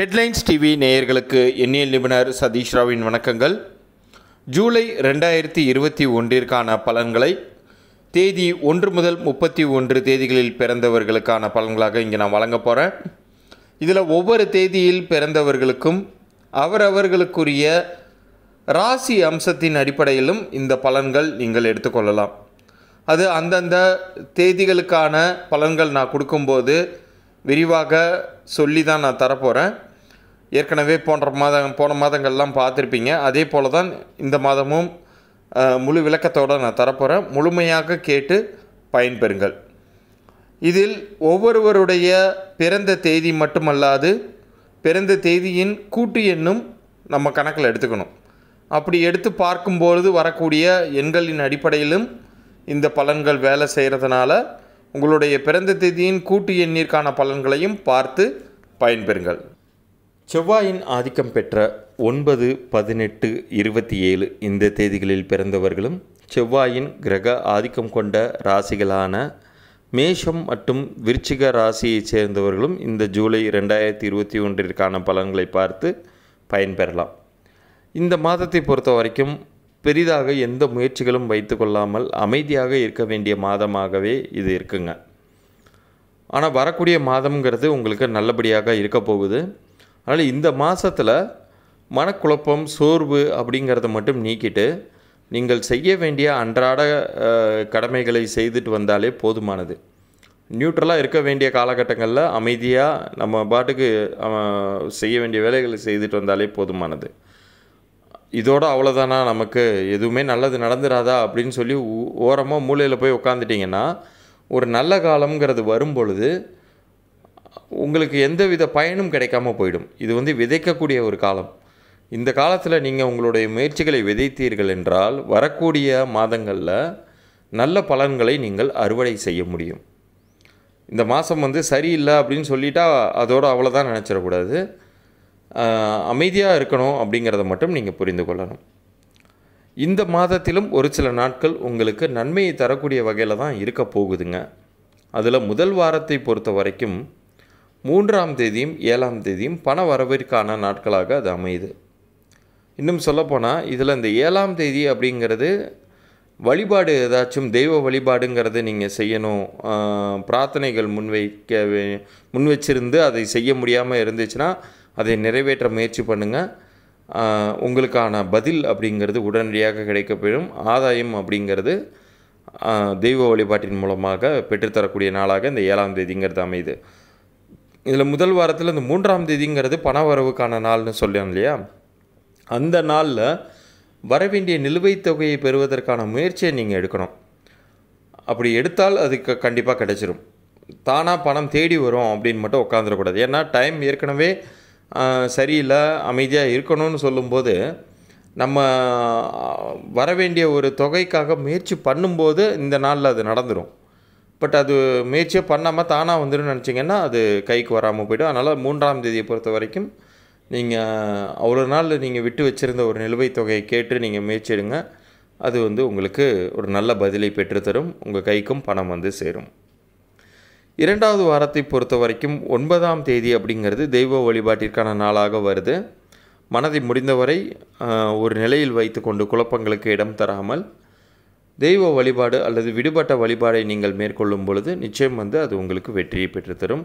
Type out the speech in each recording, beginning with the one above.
headlines TV நேயர்களுக்கு எண்ணியல் நிபுணர் சதீஷ் ராவின் வணக்கங்கள் ஜூலை ரெண்டாயிரத்தி இருபத்தி ஒன்றிற்கான பலன்களை தேதி ஒன்று முதல் முப்பத்தி ஒன்று தேதிகளில் பிறந்தவர்களுக்கான பலன்களாக இங்கே நான் வழங்க போகிறேன் இதில் ஒவ்வொரு தேதியில் பிறந்தவர்களுக்கும் அவரவர்களுக்குரிய ராசி அம்சத்தின் அடிப்படையிலும் இந்த பலன்கள் நீங்கள் எடுத்துக்கொள்ளலாம் அது அந்தந்த தேதிகளுக்கான பலன்கள் நான் கொடுக்கும்போது விரிவாக சொல்லி தான் நான் தரப்போகிறேன் ஏற்கனவே போன்ற மாதம் போன மாதங்கள்லாம் பார்த்துருப்பீங்க அதே போல் தான் இந்த மாதமும் முழு விளக்கத்தோடு நான் தரப்போகிறேன் முழுமையாக கேட்டு பயன்பெறுங்கள் இதில் ஒவ்வொருவருடைய பிறந்த தேதி மட்டுமல்லாது பிறந்த தேதியின் கூட்டு எண்ணும் நம்ம கணக்கில் எடுத்துக்கணும் அப்படி எடுத்து பார்க்கும்பொழுது வரக்கூடிய எண்களின் அடிப்படையிலும் இந்த பலன்கள் வேலை செய்கிறதுனால உங்களுடைய பிறந்த தேதியின் கூட்டு எண்ணிற்கான பலன்களையும் பார்த்து பயன்பெறுங்கள் செவ்வாயின் ஆதிக்கம் பெற்ற ஒன்பது பதினெட்டு இருபத்தி ஏழு இந்த தேதிகளில் பிறந்தவர்களும் செவ்வாயின் கிரக ஆதிக்கம் கொண்ட ராசிகளான மேஷம் மற்றும் விருச்சிக ராசியைச் சேர்ந்தவர்களும் இந்த ஜூலை ரெண்டாயிரத்தி இருபத்தி ஒன்றிற்கான பலன்களை பார்த்து பயன்பெறலாம் இந்த மாதத்தை பொறுத்த வரைக்கும் பெரிதாக எந்த முயற்சிகளும் வைத்து கொள்ளாமல் அமைதியாக இருக்க வேண்டிய மாதமாகவே இது இருக்குங்க ஆனால் வரக்கூடிய மாதம்ங்கிறது உங்களுக்கு நல்லபடியாக இருக்க போகுது அதனால் இந்த மாதத்தில் மனக்குழப்பம் சோர்வு அப்படிங்கிறத மட்டும் நீக்கிட்டு நீங்கள் செய்ய வேண்டிய அன்றாட கடமைகளை செய்துட்டு வந்தாலே போதுமானது நியூட்ரலாக இருக்க வேண்டிய காலகட்டங்களில் அமைதியாக நம்ம பாட்டுக்கு செய்ய வேண்டிய வேலைகளை செய்துட்டு வந்தாலே போதுமானது இதோடு அவ்வளோதானா நமக்கு எதுவுமே நல்லது நடந்துடாதா அப்படின்னு சொல்லி ஓரமாக மூலையில் போய் உட்காந்துட்டிங்கன்னா ஒரு நல்ல காலம்ங்கிறது வரும் பொழுது உங்களுக்கு எந்தவித பயனும் கிடைக்காம போயிடும் இது வந்து விதைக்கக்கூடிய ஒரு காலம் இந்த காலத்தில் நீங்கள் உங்களுடைய முயற்சிகளை விதைத்தீர்கள் என்றால் வரக்கூடிய மாதங்களில் நல்ல பலன்களை நீங்கள் அறுவடை செய்ய முடியும் இந்த மாதம் வந்து சரியில்லை அப்படின்னு சொல்லிட்டா அதோடு அவ்வளோதான் நினச்சிடக்கூடாது அமைதியாக இருக்கணும் அப்படிங்கிறத மட்டும் நீங்கள் புரிந்து கொள்ளணும் இந்த மாதத்திலும் ஒரு சில நாட்கள் உங்களுக்கு நன்மையை தரக்கூடிய வகையில் தான் இருக்க போகுதுங்க அதில் முதல் வாரத்தை பொறுத்த வரைக்கும் மூன்றாம் தேதியும் ஏழாம் தேதியும் பண வரவிற்கான நாட்களாக அது அமையுது இன்னும் சொல்லப்போனால் இதில் இந்த ஏழாம் தேதி அப்படிங்கிறது வழிபாடு ஏதாச்சும் தெய்வ வழிபாடுங்கிறத நீங்கள் செய்யணும் பிரார்த்தனைகள் முன்வைக்க முன் வச்சிருந்து அதை செய்ய முடியாமல் இருந்துச்சுன்னா அதை நிறைவேற்ற முயற்சி பண்ணுங்கள் உங்களுக்கான பதில் அப்படிங்கிறது உடனடியாக கிடைக்கப்பெறும் ஆதாயம் அப்படிங்கிறது தெய்வ வழிபாட்டின் மூலமாக பெற்றுத்தரக்கூடிய நாளாக இந்த ஏழாம் தேதிங்கிறது அமையுது இதில் முதல் வாரத்தில் இந்த மூன்றாம் தேதிங்கிறது பண வரவுக்கான நாள்னு சொல்லணும் இல்லையா அந்த நாளில் வரவேண்டிய நிலுவைத் தொகையை பெறுவதற்கான முயற்சியை நீங்கள் எடுக்கணும் அப்படி எடுத்தால் அது க கண்டிப்பாக கிடைச்சிரும் தானாக பணம் தேடி வரும் அப்படின்னு மட்டும் உட்காந்துடக்கூடாது ஏன்னா டைம் ஏற்கனவே சரியில்லை அமைதியாக இருக்கணும்னு சொல்லும்போது நம்ம வரவேண்டிய ஒரு தொகைக்காக முயற்சி பண்ணும்போது இந்த நாளில் அது நடந்துடும் பட் அது முயற்சியை பண்ணாமல் தானாக வந்துடும் நினச்சிங்கன்னா அது கைக்கு வராமல் போய்டும் அதனால் மூன்றாம் தேதியை பொறுத்த வரைக்கும் நீங்கள் அவ்வளோ நாள் நீங்கள் விட்டு வச்சுருந்த ஒரு நிலுவைத் தொகையை கேட்டு நீங்கள் முயற்சி எடுங்க அது வந்து உங்களுக்கு ஒரு நல்ல பதிலை பெற்றுத்தரும் உங்கள் கைக்கும் பணம் வந்து சேரும் இரண்டாவது வாரத்தை பொறுத்த வரைக்கும் ஒன்பதாம் தேதி அப்படிங்கிறது தெய்வ வழிபாட்டிற்கான நாளாக வருது மனதை முடிந்தவரை ஒரு நிலையில் வைத்து கொண்டு குழப்பங்களுக்கு இடம் தராமல் தெய்வ வழிபாடு அல்லது விடுபட்ட வழிபாடை நீங்கள் மேற்கொள்ளும் பொழுது நிச்சயம் வந்து அது உங்களுக்கு வெற்றியை பெற்றுத்தரும்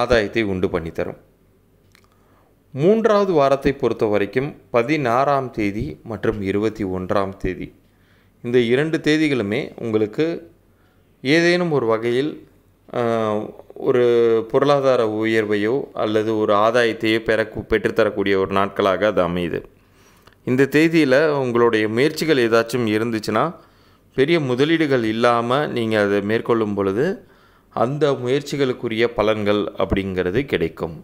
ஆதாயத்தை உண்டு பண்ணித்தரும் மூன்றாவது வாரத்தை பொறுத்த வரைக்கும் பதினாறாம் தேதி மற்றும் இருபத்தி ஒன்றாம் தேதி இந்த இரண்டு தேதிகளுமே உங்களுக்கு ஏதேனும் ஒரு வகையில் ஒரு பொருளாதார உயர்வையோ அல்லது ஒரு ஆதாயத்தையோ பெற பெற்றுத்தரக்கூடிய ஒரு நாட்களாக அது அமையுது இந்த தேதியில் உங்களுடைய முயற்சிகள் ஏதாச்சும் இருந்துச்சுன்னா பெரிய முதலீடுகள் இல்லாமல் நீங்கள் அதை மேற்கொள்ளும் பொழுது அந்த முயற்சிகளுக்குரிய பலன்கள் அப்படிங்கிறது கிடைக்கும்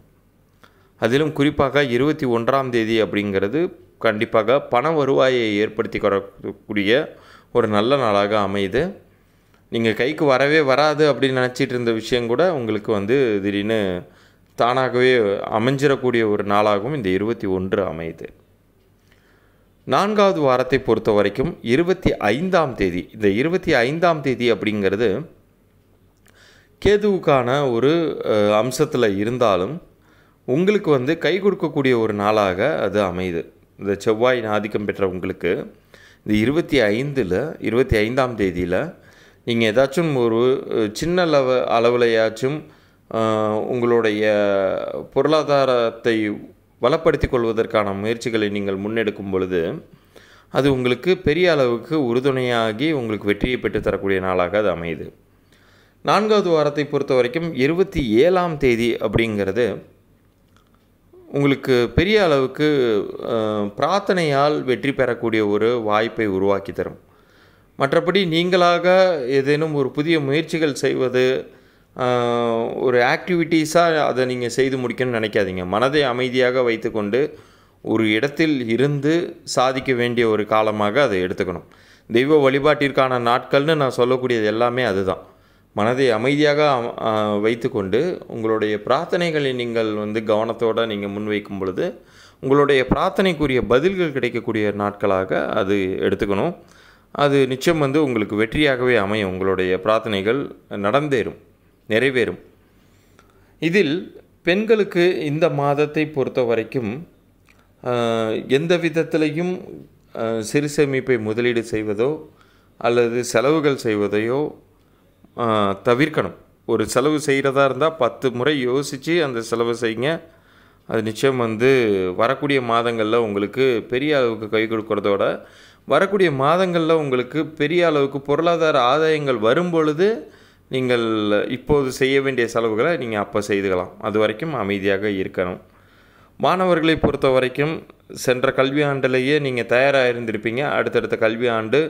அதிலும் குறிப்பாக இருபத்தி ஒன்றாம் தேதி அப்படிங்கிறது கண்டிப்பாக பண வருவாயை ஏற்படுத்தி கொள்ளக்கூடிய ஒரு நல்ல நாளாக அமையுது நீங்கள் கைக்கு வரவே வராது அப்படின்னு நினச்சிட்டு இருந்த விஷயம் கூட உங்களுக்கு வந்து திடீர்னு தானாகவே அமைஞ்சிடக்கூடிய ஒரு நாளாகவும் இந்த இருபத்தி ஒன்று அமையுது நான்காவது வாரத்தை பொறுத்த வரைக்கும் இருபத்தி ஐந்தாம் தேதி இந்த இருபத்தி ஐந்தாம் தேதி அப்படிங்கிறது கேதுவுக்கான ஒரு அம்சத்தில் இருந்தாலும் உங்களுக்கு வந்து கை கொடுக்கக்கூடிய ஒரு நாளாக அது அமையுது இந்த செவ்வாய் ஆதிக்கம் பெற்ற உங்களுக்கு இந்த இருபத்தி ஐந்தில் இருபத்தி ஐந்தாம் தேதியில் நீங்கள் ஏதாச்சும் ஒரு சின்ன அளவு அளவுலையாச்சும் உங்களுடைய பொருளாதாரத்தை வளப்படுத்தி கொள்வதற்கான முயற்சிகளை நீங்கள் முன்னெடுக்கும் பொழுது அது உங்களுக்கு பெரிய அளவுக்கு உறுதுணையாகி உங்களுக்கு வெற்றியை பெற்று தரக்கூடிய நாளாக அது அமையுது நான்காவது வாரத்தை பொறுத்த வரைக்கும் இருபத்தி ஏழாம் தேதி அப்படிங்கிறது உங்களுக்கு பெரிய அளவுக்கு பிரார்த்தனையால் வெற்றி பெறக்கூடிய ஒரு வாய்ப்பை உருவாக்கி தரும் மற்றபடி நீங்களாக ஏதேனும் ஒரு புதிய முயற்சிகள் செய்வது ஒரு ஆக்டிவிட்டீஸாக அதை நீங்கள் செய்து முடிக்கணும்னு நினைக்காதீங்க மனதை அமைதியாக வைத்துக்கொண்டு ஒரு இடத்தில் இருந்து சாதிக்க வேண்டிய ஒரு காலமாக அதை எடுத்துக்கணும் தெய்வ வழிபாட்டிற்கான நாட்கள்னு நான் சொல்லக்கூடியது எல்லாமே அதுதான் மனதை அமைதியாக வைத்துக்கொண்டு உங்களுடைய பிரார்த்தனைகளை நீங்கள் வந்து கவனத்தோடு நீங்கள் முன்வைக்கும் பொழுது உங்களுடைய பிரார்த்தனைக்குரிய பதில்கள் கிடைக்கக்கூடிய நாட்களாக அது எடுத்துக்கணும் அது நிச்சயம் வந்து உங்களுக்கு வெற்றியாகவே அமையும் உங்களுடைய பிரார்த்தனைகள் நடந்தேறும் நிறைவேறும் இதில் பெண்களுக்கு இந்த மாதத்தை பொறுத்த வரைக்கும் எந்த விதத்திலையும் சிறு சேமிப்பை முதலீடு செய்வதோ அல்லது செலவுகள் செய்வதையோ தவிர்க்கணும் ஒரு செலவு செய்கிறதா இருந்தால் பத்து முறை யோசித்து அந்த செலவு செய்யுங்க அது நிச்சயம் வந்து வரக்கூடிய மாதங்களில் உங்களுக்கு பெரிய அளவுக்கு கை கொடுக்கறதோட வரக்கூடிய மாதங்களில் உங்களுக்கு பெரிய அளவுக்கு பொருளாதார ஆதாயங்கள் வரும் பொழுது நீங்கள் இப்போது செய்ய வேண்டிய செலவுகளை நீங்கள் அப்போ செய்துக்கலாம் அது வரைக்கும் அமைதியாக இருக்கணும் மாணவர்களை பொறுத்த வரைக்கும் சென்ற கல்வி ஆண்டிலேயே நீங்கள் தயாராக இருந்திருப்பீங்க அடுத்தடுத்த கல்வி ஆண்டு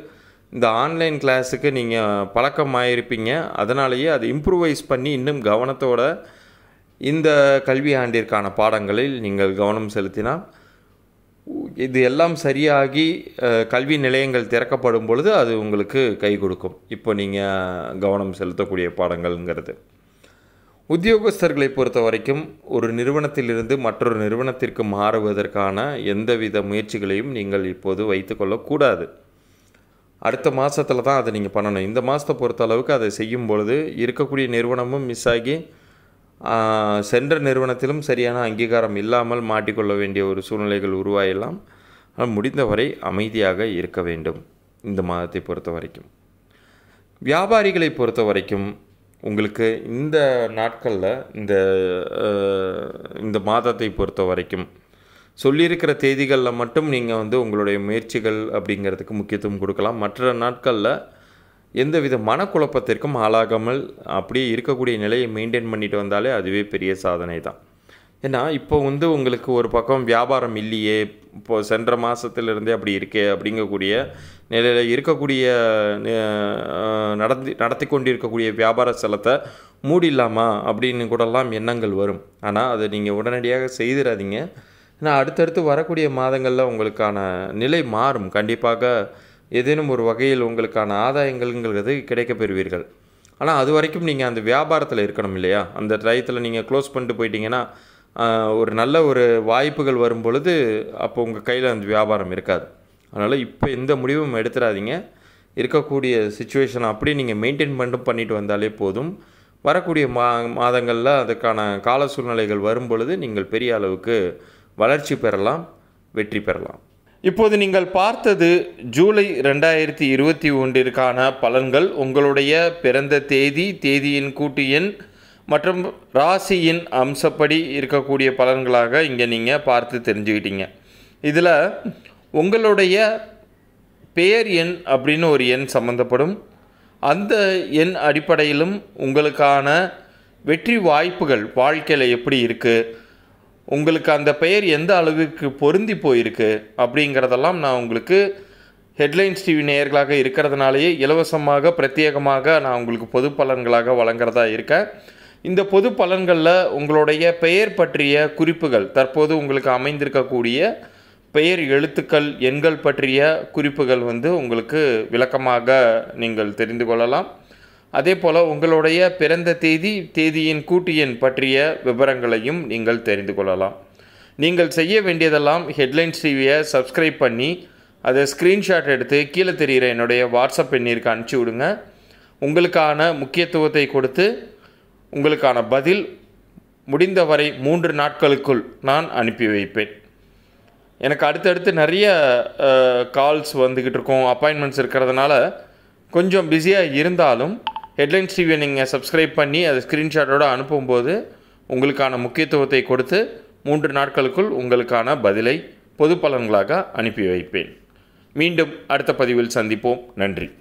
இந்த ஆன்லைன் கிளாஸுக்கு நீங்கள் பழக்கமாயிருப்பீங்க அதனாலேயே அதை இம்ப்ரூவைஸ் பண்ணி இன்னும் கவனத்தோடு இந்த கல்வி ஆண்டிற்கான பாடங்களில் நீங்கள் கவனம் செலுத்தினால் இது எல்லாம் சரியாகி கல்வி நிலையங்கள் திறக்கப்படும் பொழுது அது உங்களுக்கு கை கொடுக்கும் இப்போ நீங்கள் கவனம் செலுத்தக்கூடிய பாடங்கள்ங்கிறது உத்தியோகஸ்தர்களை பொறுத்த வரைக்கும் ஒரு நிறுவனத்திலிருந்து மற்றொரு நிறுவனத்திற்கு மாறுவதற்கான எந்தவித முயற்சிகளையும் நீங்கள் இப்போது வைத்துக்கொள்ளக்கூடாது அடுத்த மாதத்தில் தான் அதை நீங்கள் பண்ணணும் இந்த மாதத்தை பொறுத்த அளவுக்கு அதை செய்யும் பொழுது இருக்கக்கூடிய நிறுவனமும் மிஸ் ஆகி சென்ற நிறுவனத்திலும் சரியான அங்கீகாரம் இல்லாமல் மாட்டிக்கொள்ள வேண்டிய ஒரு சூழ்நிலைகள் உருவாயெல்லாம் ஆனால் முடிந்தவரை அமைதியாக இருக்க வேண்டும் இந்த மாதத்தை பொறுத்த வரைக்கும் வியாபாரிகளை பொறுத்த வரைக்கும் உங்களுக்கு இந்த நாட்களில் இந்த இந்த மாதத்தை பொறுத்த வரைக்கும் சொல்லியிருக்கிற தேதிகளில் மட்டும் நீங்கள் வந்து உங்களுடைய முயற்சிகள் அப்படிங்கிறதுக்கு முக்கியத்துவம் கொடுக்கலாம் மற்ற நாட்களில் எந்தவித மனக்குழப்பத்திற்கும் ஆளாகாமல் அப்படியே இருக்கக்கூடிய நிலையை மெயின்டைன் பண்ணிட்டு வந்தாலே அதுவே பெரிய சாதனை தான் ஏன்னா இப்போ வந்து உங்களுக்கு ஒரு பக்கம் வியாபாரம் இல்லையே இப்போது சென்ற மாதத்துலேருந்தே அப்படி இருக்கே அப்படிங்கக்கூடிய நிலையில் இருக்கக்கூடிய நடத்தி நடத்தி கொண்டிருக்கக்கூடிய வியாபார செலத்தை மூடிடலாமா அப்படின்னு கூடலாம் எண்ணங்கள் வரும் ஆனால் அதை நீங்கள் உடனடியாக செய்திடாதீங்க ஏன்னா அடுத்தடுத்து வரக்கூடிய மாதங்களில் உங்களுக்கான நிலை மாறும் கண்டிப்பாக ஏதேனும் ஒரு வகையில் உங்களுக்கான ஆதாயங்கள்ங்கிறது கிடைக்க பெறுவீர்கள் ஆனால் அது வரைக்கும் நீங்கள் அந்த வியாபாரத்தில் இருக்கணும் இல்லையா அந்த டயத்தில் நீங்கள் க்ளோஸ் பண்ணிட்டு போயிட்டீங்கன்னா ஒரு நல்ல ஒரு வாய்ப்புகள் வரும் பொழுது அப்போ உங்கள் கையில் அந்த வியாபாரம் இருக்காது அதனால் இப்போ எந்த முடிவும் எடுத்துடாதீங்க இருக்கக்கூடிய சுச்சுவேஷன் அப்படியே நீங்கள் மெயின்டைன் பண்ணும் பண்ணிட்டு வந்தாலே போதும் வரக்கூடிய மா மாதங்களில் அதுக்கான கால சூழ்நிலைகள் வரும் பொழுது நீங்கள் பெரிய அளவுக்கு வளர்ச்சி பெறலாம் வெற்றி பெறலாம் இப்போது நீங்கள் பார்த்தது ஜூலை ரெண்டாயிரத்தி இருபத்தி ஒன்றிற்கான பலன்கள் உங்களுடைய பிறந்த தேதி தேதியின் கூட்டு எண் மற்றும் ராசியின் அம்சப்படி இருக்கக்கூடிய பலன்களாக இங்கே நீங்கள் பார்த்து தெரிஞ்சுக்கிட்டீங்க இதில் உங்களுடைய பெயர் எண் அப்படின்னு ஒரு எண் சம்மந்தப்படும் அந்த எண் அடிப்படையிலும் உங்களுக்கான வெற்றி வாய்ப்புகள் வாழ்க்கையில் எப்படி இருக்குது உங்களுக்கு அந்த பெயர் எந்த அளவுக்கு பொருந்தி போயிருக்கு அப்படிங்கிறதெல்லாம் நான் உங்களுக்கு ஹெட்லைன்ஸ் டிவி நேயர்களாக இருக்கிறதுனாலேயே இலவசமாக பிரத்யேகமாக நான் உங்களுக்கு பொது பலன்களாக வழங்குறதா இருக்கேன் இந்த பொது பலன்களில் உங்களுடைய பெயர் பற்றிய குறிப்புகள் தற்போது உங்களுக்கு அமைந்திருக்கக்கூடிய பெயர் எழுத்துக்கள் எண்கள் பற்றிய குறிப்புகள் வந்து உங்களுக்கு விளக்கமாக நீங்கள் தெரிந்து கொள்ளலாம் அதே போல் உங்களுடைய பிறந்த தேதி தேதியின் கூட்டு எண் பற்றிய விவரங்களையும் நீங்கள் தெரிந்து கொள்ளலாம் நீங்கள் செய்ய வேண்டியதெல்லாம் ஹெட்லைன்ஸ் டிவியை சப்ஸ்கிரைப் பண்ணி அதை ஸ்க்ரீன்ஷாட் எடுத்து கீழே தெரிகிற என்னுடைய வாட்ஸ்அப் எண்ணிற்கு அனுப்பிச்சி விடுங்க உங்களுக்கான முக்கியத்துவத்தை கொடுத்து உங்களுக்கான பதில் முடிந்தவரை மூன்று நாட்களுக்குள் நான் அனுப்பி வைப்பேன் எனக்கு அடுத்தடுத்து நிறைய கால்ஸ் வந்துக்கிட்டு இருக்கும் அப்பாயின்மெண்ட்ஸ் இருக்கிறதுனால கொஞ்சம் பிஸியாக இருந்தாலும் ஹெட்லைன்ஸ் டிவியை நீங்கள் சப்ஸ்கிரைப் பண்ணி அதை ஸ்க்ரீன்ஷாட்டோடு அனுப்பும்போது உங்களுக்கான முக்கியத்துவத்தை கொடுத்து மூன்று நாட்களுக்குள் உங்களுக்கான பதிலை பொது பலன்களாக அனுப்பி வைப்பேன் மீண்டும் அடுத்த பதிவில் சந்திப்போம் நன்றி